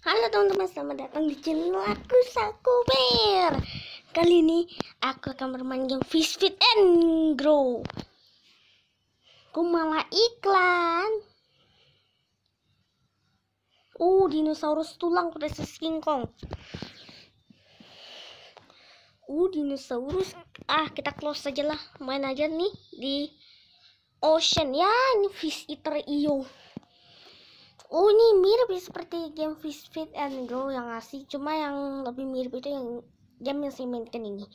Halo teman-teman, selamat datang di channel aku Sakuber. Kali ini aku akan bermain game Fish Fit and Grow. Aku malah iklan. Uh, dinosaurus tulang versus King Kong. Uh, dinosaurus. Ah, kita close aja lah. Main aja nih di Ocean. Ya, ini Fish Eater io oh ini mirip ya seperti game Fish Fit and Grow yang asik cuma yang lebih mirip itu yang game yang saya mainkan ini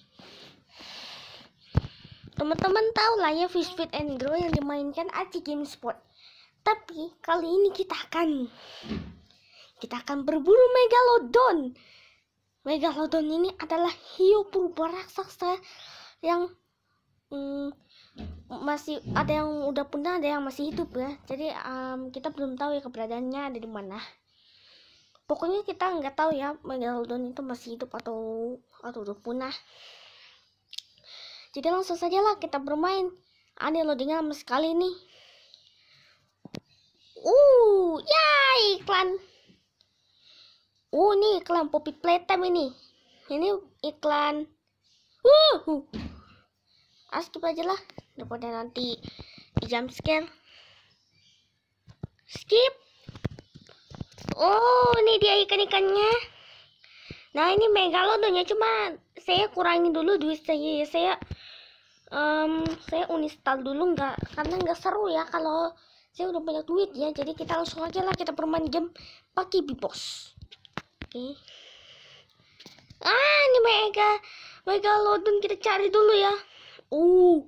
teman-teman tahu lah ya Fish Fit and Grow yang dimainkan game sport tapi kali ini kita akan kita akan berburu Megalodon Megalodon ini adalah hiu purba raksasa yang hmm, masih ada yang udah punah ada yang masih hidup ya jadi um, kita belum tahu ya keberadaannya ada di mana pokoknya kita nggak tahu ya megalodon itu masih hidup atau atau udah punah jadi langsung saja lah kita bermain aneh loadingnya sama sekali nih uh ya iklan uh nih iklan poppy playtime ini ini iklan uh, uh ah skip aja lah daripada nanti di jump scare skip oh ini dia ikan-ikannya nah ini megalodonnya cuma saya kurangin dulu duit saya ya. saya um, saya uninstall dulu nggak karena nggak seru ya kalau saya udah banyak duit ya jadi kita langsung aja lah kita bermain game pakai bibos oke okay. ah ini mega megalodon kita cari dulu ya uh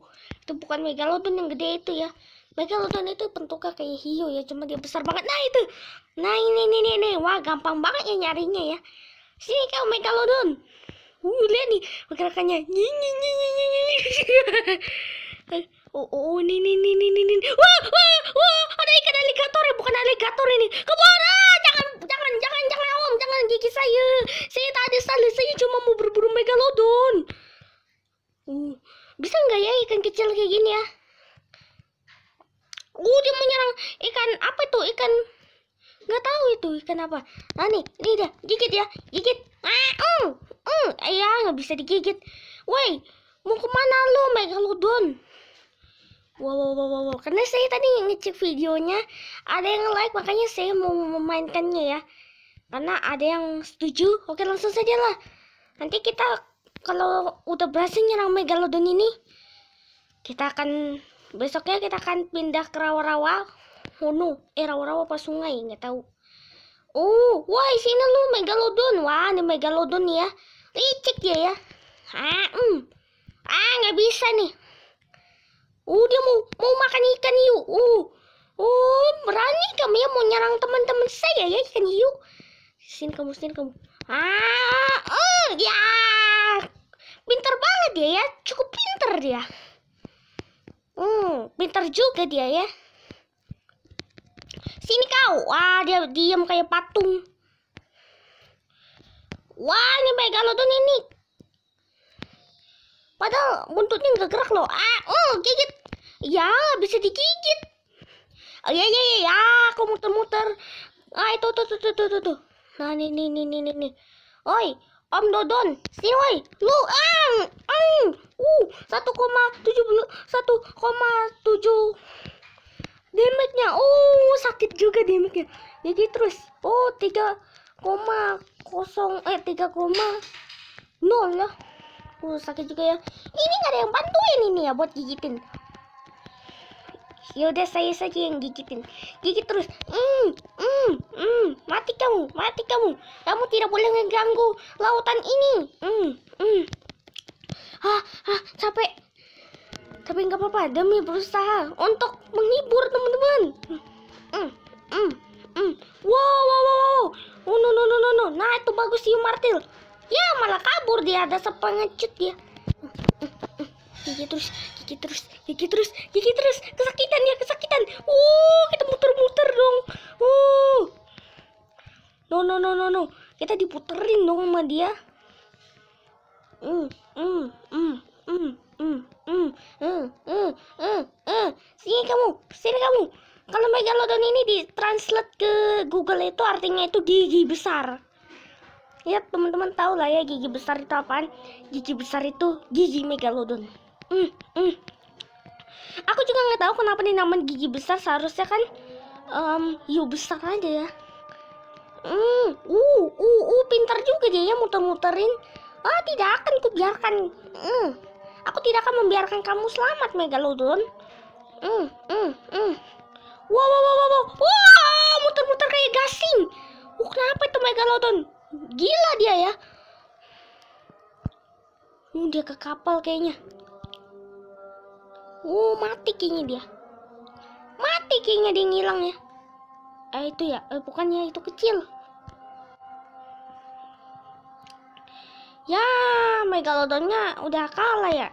itu bukan megalodon yang gede itu ya megalodon itu bentuknya kayak hiu ya cuma dia besar banget nah itu nah ini ini ini, ini. wah gampang banget ya nyarinya ya sini kau megalodon uh lihat nih gerakannya nyinyi nyinyi nyinyi oh oh ini oh, ini ini ini ini wah wah wah ada ikan aligator ya bukan aligator ini kebora ah, jangan jangan jangan jangan om jangan gigi saya saya tadi salah saya cuma mau berburu megalodon uh bisa nggak ya ikan kecil kayak gini ya uh dia menyerang ikan apa tuh ikan nggak tahu itu ikan apa nah nih ini dia gigit ya gigit ah uh uh ya nggak bisa digigit woi mau kemana lo megalodon wow, wow wow wow wow karena saya tadi ngecek videonya ada yang like makanya saya mau memainkannya ya karena ada yang setuju oke langsung saja lah nanti kita kalau udah berhasil nyerang megalodon ini kita akan besoknya kita akan pindah ke rawa-rawa oh no eh rawa-rawa apa sungai nggak tahu oh wah sini lu megalodon wah ini megalodon ya licik dia ya ah mm. ah nggak bisa nih Oh dia mau mau makan ikan hiu. Oh, oh berani kamu ya mau nyerang teman-teman saya ya ikan hiu. Sini kamu, sini kamu. Ah, oh ya pinter banget dia ya cukup pinter dia hmm pinter juga dia ya sini kau wah dia diam kayak patung wah ini megalodon ini padahal buntutnya nggak gerak loh ah oh gigit ya bisa digigit oh, ya ya ya, ya aku muter-muter ah itu tuh tuh tuh tuh tuh nah ini ini ini ini. oi Om Dodon, sini lu ang, ang, uh, satu koma tujuh puluh satu koma tujuh damage-nya, uh, sakit juga damage-nya. Jadi terus, oh tiga koma kosong eh tiga koma nol ya. Uh, sakit juga ya. Ini nggak ada yang bantuin ini ya buat gigitin. Yaudah saya saja yang gigitin. Gigit terus. Hmm, hmm, hmm. Mati kamu, mati kamu. Kamu tidak boleh mengganggu lautan ini. Hmm, hmm. Ah, ah, capek. Tapi nggak apa-apa. Demi berusaha untuk menghibur teman-teman. Hmm, hmm, hmm. Wow, wow, wow, wow. Oh, no, no, no, no, no. Nah, itu bagus sih martil. Ya, malah kabur dia. Ada sepengecut dia. Hmm, hmm, hmm. Gigit terus, Gigi terus gigi terus gigi terus kesakitan ya kesakitan uh kita muter-muter dong uh no no no no no kita diputerin dong sama dia mm mm mm mm mm mm mm mm mm, mm. sini kamu sini kamu kalau megalodon ini di translate ke Google itu artinya itu gigi besar ya teman-teman tahu lah ya gigi besar itu apaan gigi besar itu gigi megalodon hmm, hmm. aku juga nggak tahu kenapa namanya gigi besar seharusnya kan um, yuk besar aja ya hmm uh uh uh pintar juga dia ya muter-muterin ah tidak akan kubiarkan hmm aku tidak akan membiarkan kamu selamat megalodon hmm hmm hmm wow wow wow wow wow muter-muter kayak gasing uh kenapa itu megalodon gila dia ya uh, dia ke kapal kayaknya Wow, uh, mati kayaknya dia. Mati kayaknya dia ngilang ya. Eh itu ya, eh bukannya itu kecil. Ya, megalodonnya udah kalah ya.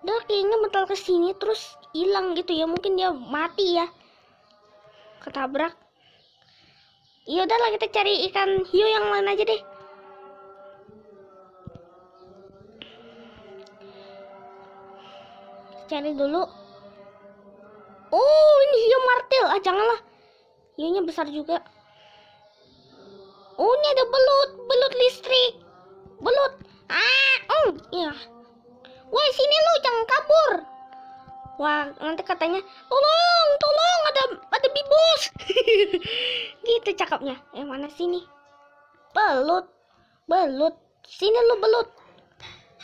Dia kayaknya mental kesini terus hilang gitu ya. Mungkin dia mati ya. Ketabrak. Yaudah lah kita cari ikan hiu yang lain aja deh. cari dulu oh ini hiu martil ah janganlah hiunya besar juga oh ini ada belut belut listrik belut ah oh iya, wah sini lu jangan kabur wah nanti katanya tolong tolong ada ada bibus gitu cakapnya eh mana sini belut belut sini lu belut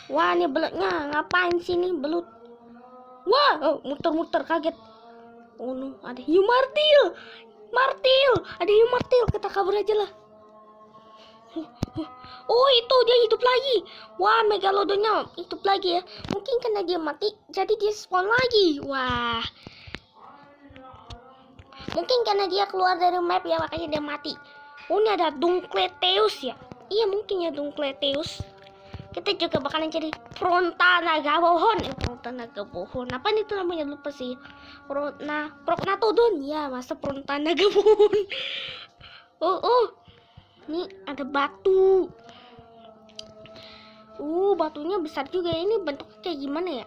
wah ini belutnya ngapain sini belut Wah, oh, muter-muter kaget. Oh no, ada hiu martil. Martil, ada hiu martil. Kita kabur aja lah. Oh itu dia hidup lagi Wah megalodonnya hidup lagi ya Mungkin karena dia mati Jadi dia spawn lagi Wah Mungkin karena dia keluar dari map ya Makanya dia mati Oh ini ada Dunkleteus ya Iya mungkin ya Dunkleteus kita juga bakalan jadi Pronta Naga Pohon. Eh, Pronta Naga Pohon. Apa nih itu namanya lupa sih. Prona todon Ya, masa Pronta Naga Pohon. oh, oh. Ini ada batu. Uh, batunya besar juga. Ya. Ini bentuknya kayak gimana ya?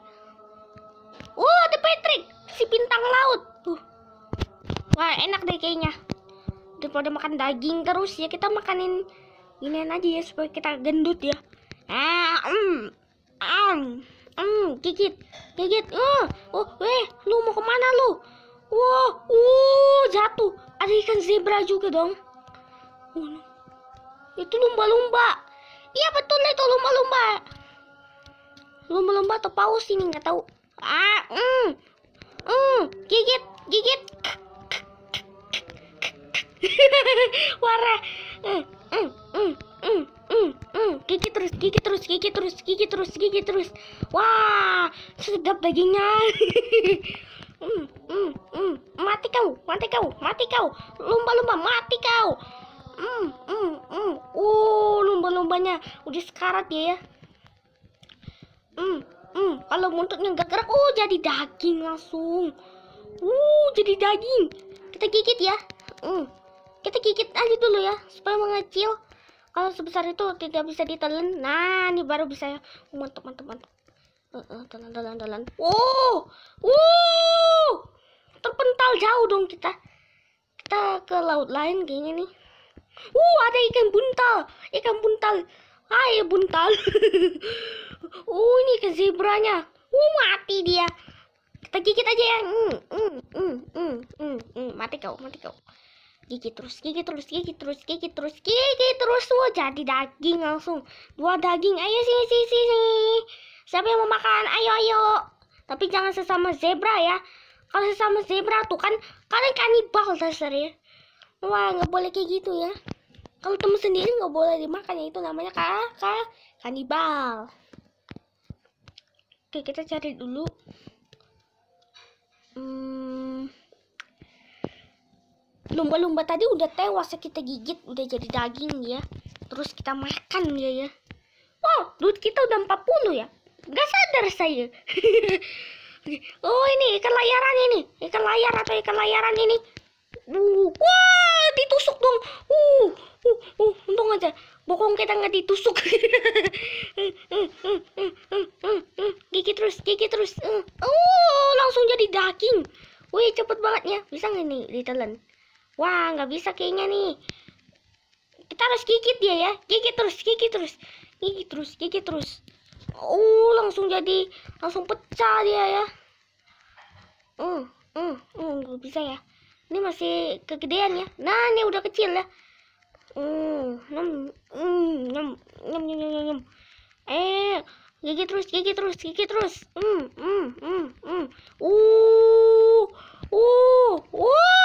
uh ada Patrick, si bintang laut. tuh Wah, enak deh kayaknya. Daripada makan daging terus ya, kita makanin ini aja ya supaya kita gendut ya gigit gigit uh oh weh oh, lu mau kemana lu wow uh oh, jatuh ada ikan zebra juga dong uh, itu lumba-lumba iya betul itu lumba-lumba lumba-lumba atau paus ini nggak tahu ah mm, mm, gigit gigit warah eh, mm, mm, mm mm, mm, mm. Gigit terus, gigit terus, gigit terus, gigit terus, gigit terus. Wah, sedap dagingnya. mm, mm, mm. Mati kau, mati kau, mati kau. Lumba-lumba mati kau. Mm, mm, mm. Uh, lumba-lumbanya udah sekarat ya ya. Mm, mm. Kalau buntutnya nggak gerak, oh jadi daging langsung. Uh, jadi daging. Kita gigit ya. Mm. Kita gigit aja dulu ya supaya mengecil kalau sebesar itu tidak bisa ditelan nah ini baru bisa ya. mantap mantap mantap uh, uh, telan telan telan wow wow terpental jauh dong kita kita ke laut lain kayaknya nih uh ada ikan buntal ikan buntal hai buntal uh ini ke zebranya uh mati dia kita gigit aja ya mm, mm, mm, mm, mm, mm. mati kau mati kau gigit terus gigit terus gigit terus gigit terus gigit terus wah jadi daging langsung dua daging ayo sini sini sini siapa yang mau makan ayo ayo tapi jangan sesama zebra ya kalau sesama zebra tuh kan kalian kanibal dasar ya wah nggak boleh kayak gitu ya kalau temen sendiri nggak boleh dimakan ya itu namanya kakak kanibal oke kita cari dulu hmm lumba-lumba tadi udah tewas ya kita gigit udah jadi daging ya terus kita makan ya ya wow duit kita udah 40 ya nggak sadar saya oh ini ikan layaran ini ikan layar atau ikan layaran ini uh, wah ditusuk dong uh, uh, uh untung aja bokong kita nggak ditusuk gigi terus gigi terus uh oh, langsung jadi daging wih cepet banget ya bisa nggak nih ditelan Wah, nggak bisa kayaknya nih. Kita harus gigit dia ya. Gigit terus, gigit terus. Gigit terus, gigit terus. Oh, langsung jadi langsung pecah dia ya. Uh, oh, uh, nggak bisa ya. Ini masih kegedean ya. Nah, ini udah kecil ya. Hmm, nyam, nyem, nyam, nyam, nyam, nyam, nyam. Eh, gigit terus, gigit terus, gigit terus. Hmm, hmm, hmm, hmm. Uh, uh, uh.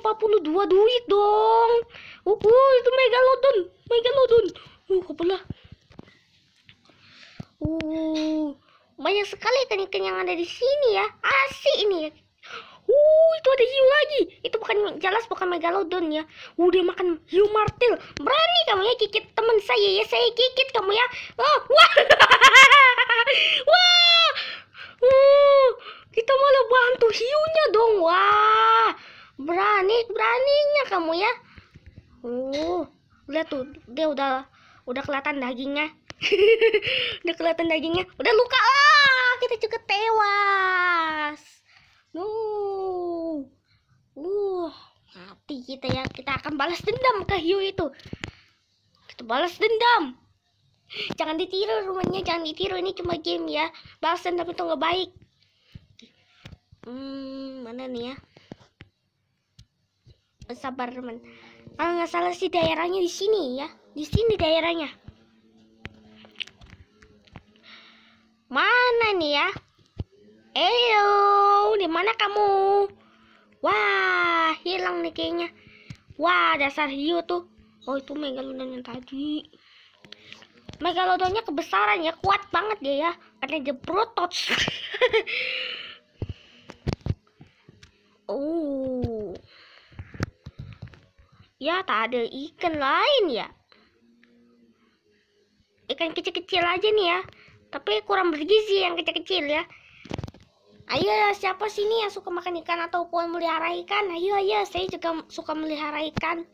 42 duit dong. Uh, uh itu megalodon, megalodon. Uh, apalah. Uh, banyak sekali ikan-ikan yang ada di sini ya. Asik ini ya. Uh, itu ada hiu lagi. Itu bukan jelas bukan megalodon ya. Uh, dia makan hiu martil. Berani kamu ya gigit teman saya ya. Saya gigit kamu ya. Oh, wah. wah. Uh, kita malah bantu hiunya dong. Wah berani beraninya kamu ya uh lihat tuh dia udah udah kelihatan dagingnya udah kelihatan dagingnya udah luka ah kita juga tewas uh uh mati kita ya kita akan balas dendam ke hiu itu kita balas dendam jangan ditiru rumahnya jangan ditiru ini cuma game ya balas dendam itu nggak baik hmm mana nih ya sabar teman kalau nggak salah sih daerahnya di sini ya di sini daerahnya mana nih ya Eyo, di mana kamu? Wah, hilang nih kayaknya. Wah, dasar hiu tuh. Oh, itu megalodon yang tadi. Megalodonnya kebesaran ya, kuat banget dia ya. Karena jebrotot. oh. Uh. Ya, tak ada ikan lain ya. Ikan kecil-kecil aja nih ya. Tapi kurang bergizi yang kecil-kecil ya. Ayo siapa sini yang suka makan ikan ataupun melihara ikan? Ayo ayo, saya juga suka melihara ikan.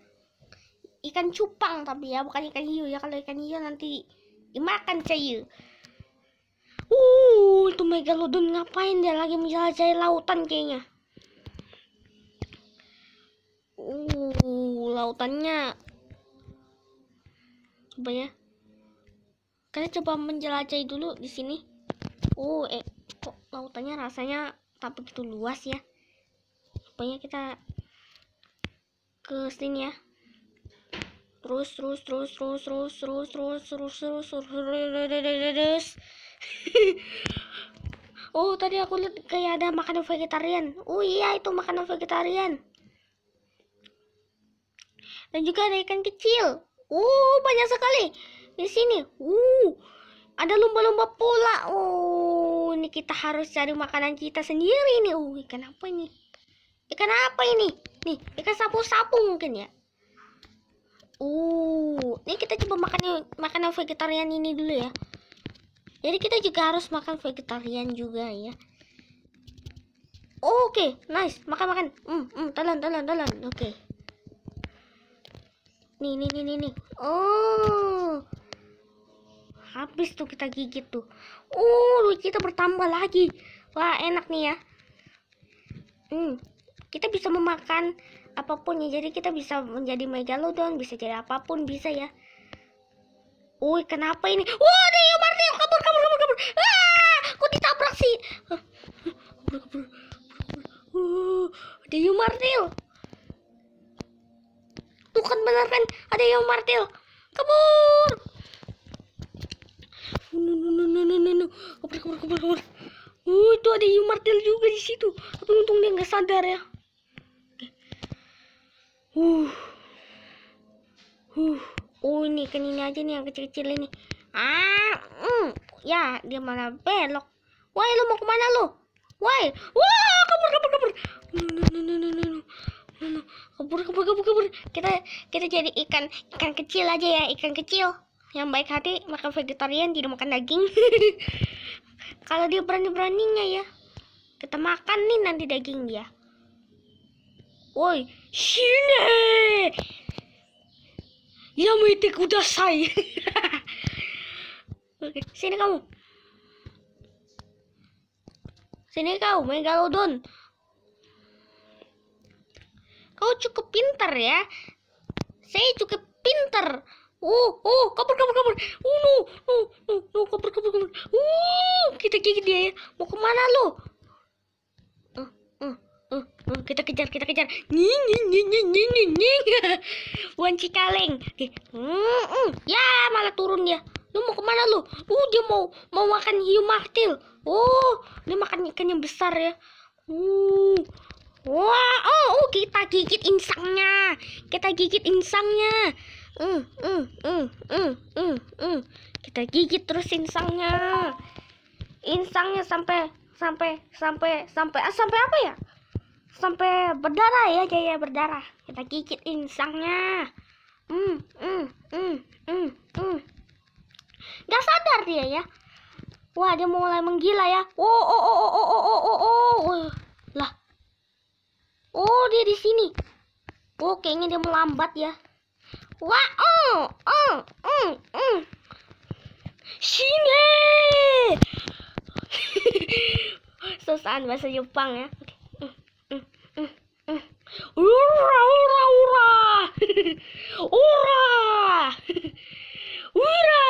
Ikan cupang tapi ya, bukan ikan hiu ya. Kalau ikan hiu nanti dimakan cahaya. Uh, itu megalodon ngapain dia lagi menjelajahi lautan kayaknya. Uh, lautannya coba ya kalian coba menjelajahi dulu di sini oh eh kok lautannya rasanya tak begitu luas ya pokoknya kita ke sini ya terus terus terus terus terus terus terus terus terus terus oh tadi aku lihat kayak ada makanan vegetarian oh iya itu makanan vegetarian dan juga ada ikan kecil. Oh, banyak sekali di sini. Uh, ada lumba-lumba pula. Oh, ini kita harus cari makanan kita sendiri nih. Uh, oh, ikan apa ini? Ikan apa ini? Nih, ikan sapu-sapu mungkin ya. Uh, ini kita coba makan makanan vegetarian ini dulu ya. Jadi kita juga harus makan vegetarian juga ya. Oke, okay, nice. Makan makan. Hmm, hmm, telan telan telan. Oke. Okay nih nih nih nih, nih. oh habis tuh kita gigit tuh oh lu kita bertambah lagi wah enak nih ya hmm kita bisa memakan apapun ya jadi kita bisa menjadi megalodon bisa jadi apapun bisa ya Woi kenapa ini wah Dio iya, Martio kabur kabur kabur kabur ah kok ditabrak sih kabur kabur kabur uh, Dio iya, Martio tuh kan bener kan ada yang martil kabur no no no no no no no kabur kabur kabur kabur uh itu ada yang martil juga di situ tapi untung dia nggak sadar ya uh uh oh ini kan ini aja nih yang kecil-kecil ini ah mm. ya dia malah belok Wah lu mau kemana lu Wah wah kabur kabur kabur no no no no no no Kabur, kabur, kabur, kabur. Kita kita jadi ikan ikan kecil aja ya, ikan kecil. Yang baik hati makan vegetarian, tidak makan daging. Kalau dia berani-beraninya ya. Kita makan nih nanti daging dia. Woi, sini. Yamete say Oke, sini kamu. Sini kau, megalodon. Kau cukup pintar ya. Saya cukup pintar. Oh, oh, kabur, kabur, kabur. Oh, no, no, oh, no, oh, no kabur, kabur, kabur. Oh, kita gigit dia ya. Mau kemana lo? Uh, uh, uh, kita kejar, kita kejar. Nying, nying, nying, nying, nying, nying, nying. Wanci kaleng. Okay. Mm, mm. Ya, malah turun dia. lo mau kemana lo Oh, dia mau mau makan hiu martil. Oh, dia makan ikan yang besar ya. Oh, Wah, oh, oh kita gigit insangnya. Kita gigit insangnya. Mm, mm, mm, mm, mm, mm. Kita gigit terus insangnya. Insangnya sampai sampai sampai sampai ah, sampai apa ya? Sampai berdarah ya, jaya berdarah. Kita gigit insangnya. Mm, mm, mm, mm, mm. Gak sadar dia ya. Wah, dia mulai menggila ya. Oh, oh, oh, oh, oh, oh, oh, oh. oh. Oh, dia di sini. Oh, kayaknya dia melambat ya. Wah, oh, oh, oh, oh. Sini. Susahan bahasa Jepang ya. Oke. Mm, mm, mm, ura, ura, ura. ura. ura.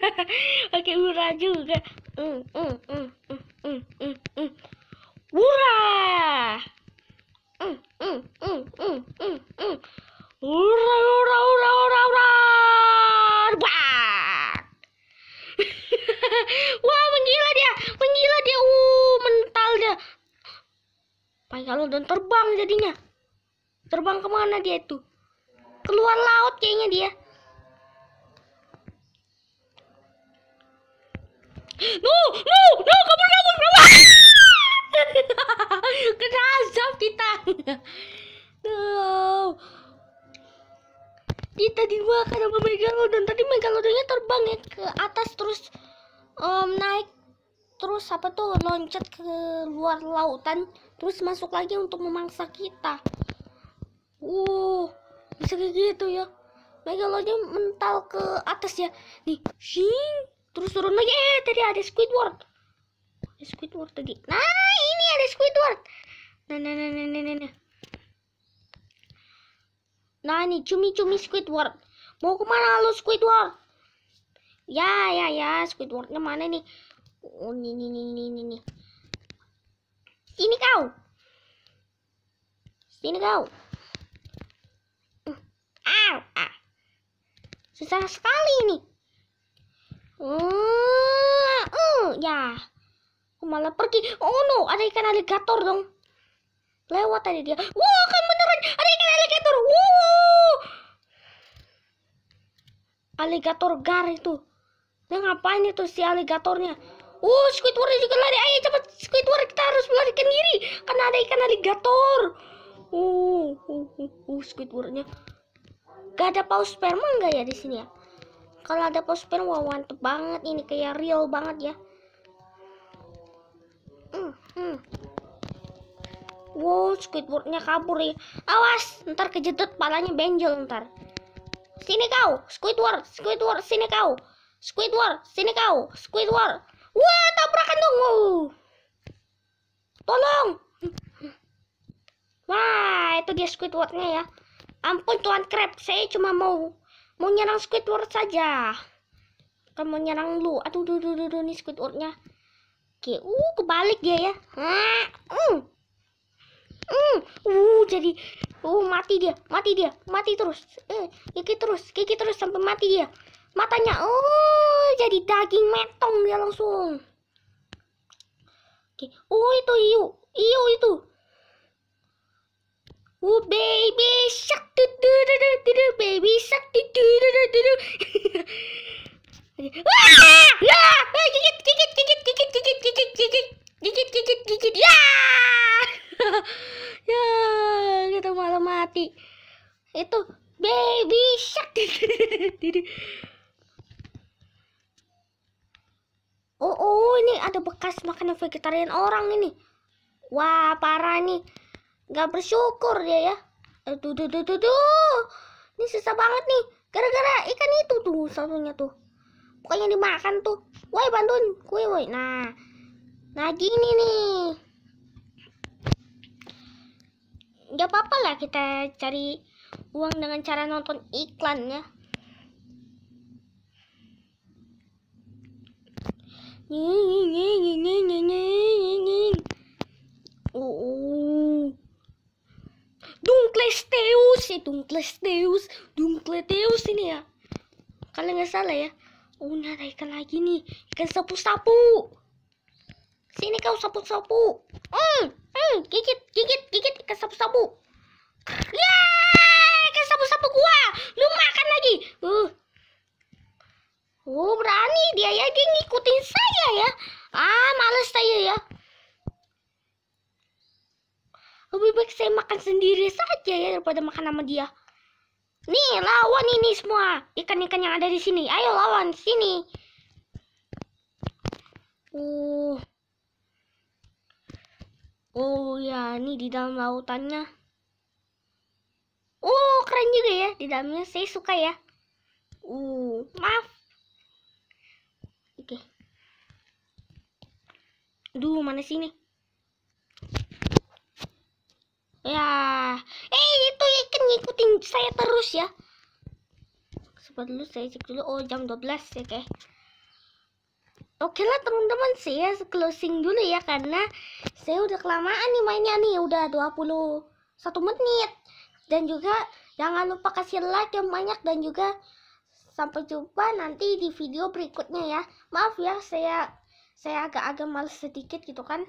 Oke, ura juga. Mm, mm, mm, mm, mm, mm. Ura. dia itu keluar laut kayaknya dia no no no kamu kabur kabur kena azab kita no kita dimakan sama dan tadi megalodonnya terbang ya ke atas terus um, naik terus apa tuh loncat ke luar lautan terus masuk lagi untuk memangsa kita Uh, bisa kayak gitu ya. Megalodonnya mental ke atas ya. Nih, shing. Terus turun lagi. Eh, tadi ada Squidward. Ada Squidward tadi. Nah, ini ada Squidward. Nah, nah, nah, nah, nah, nah. Nah, Nah, ini cumi-cumi Squidward. Mau kemana lu Squidward? Ya, ya, ya. Squidwardnya mana nih? Oh, ini, ini, ini, ini, ini. Sini kau. Ini kau. Wow. Ah. Susah sekali ini. Uh, uh, ya. Aku malah pergi. Oh no, ada ikan aligator dong. Lewat tadi dia. Wow, kan beneran ada ikan aligator. Wow. Aligator gar itu. Dia ngapain itu si aligatornya? Oh, Squidward juga lari. Ayo cepat Squidward kita harus melarikan diri karena ada ikan aligator. Oh, uh, oh, uh, uh, uh Squidwardnya. Gak ada paus sperma enggak ya di sini ya? Kalau ada paus sperma wow, banget ini kayak real banget ya. Hmm, hmm. Wow, Squidwardnya kabur ya. Awas, ntar kejedot palanya benjol ntar. Sini kau, Squidward, Squidward, sini kau. Squidward, sini kau, Squidward. Wah, tabrakan dong. Wow. Tolong. Wah, itu dia Squidwardnya ya. Ampun Tuan krep saya cuma mau mau nyerang Squidward saja. Kan mau nyerang lu. Aduh, duh, duh, duh, duh nih Squidwardnya. Oke, uh kebalik dia ya. Hah, uh mm. mm. Uh, jadi uh mati dia, mati dia, mati terus. Eh, kiki terus, kiki terus sampai mati dia. Matanya oh jadi daging metong dia langsung. Oke, uh itu iu iu itu. Oh baby shark do do do do do do baby shark do do do do do do. Wah! Ya! Gigit gigit gigit gigit gigit gigit gigit gigit gigit gigit ya! ya, kita malah mati. Itu baby shark. oh, oh, ini ada bekas makanan vegetarian orang ini. Wah, parah nih nggak bersyukur dia ya eh, tuh tuh tuh tuh tuh ini susah banget nih gara-gara ikan itu tuh satunya tuh pokoknya dimakan tuh woi bantuin kue woi nah nah gini nih nggak apa-apa lah kita cari uang dengan cara nonton iklan ya Nying, nying, nying, nying, nying, oh. Uh, uh. Dunkles Deus si Dunkles Deus Dunkles Deus ini ya kalau nggak salah ya oh ini ada ikan lagi nih ikan sapu-sapu sini kau sapu-sapu hmm hmm gigit gigit gigit ikan sapu-sapu ya ikan sapu-sapu gua lu makan lagi uh oh berani dia ya dia ngikutin saya ya ah males saya ya lebih baik saya makan sendiri saja ya daripada makan sama dia nih lawan ini semua ikan-ikan yang ada di sini ayo lawan sini uh oh ya ini di dalam lautannya uh keren juga ya di dalamnya saya suka ya uh maaf oke okay. duh mana sini Ya, eh itu ikan ya, ngikutin saya terus ya. Sebentar dulu saya cek dulu. Oh jam 12 ya, oke. Oke lah teman-teman saya closing dulu ya karena saya udah kelamaan nih mainnya nih udah 21 menit dan juga jangan lupa kasih like yang banyak dan juga sampai jumpa nanti di video berikutnya ya maaf ya saya saya agak-agak males sedikit gitu kan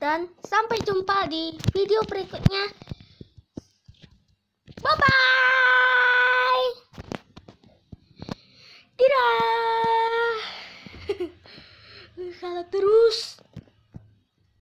dan sampai jumpa di video berikutnya. Bye-bye! Tidak! Salah terus.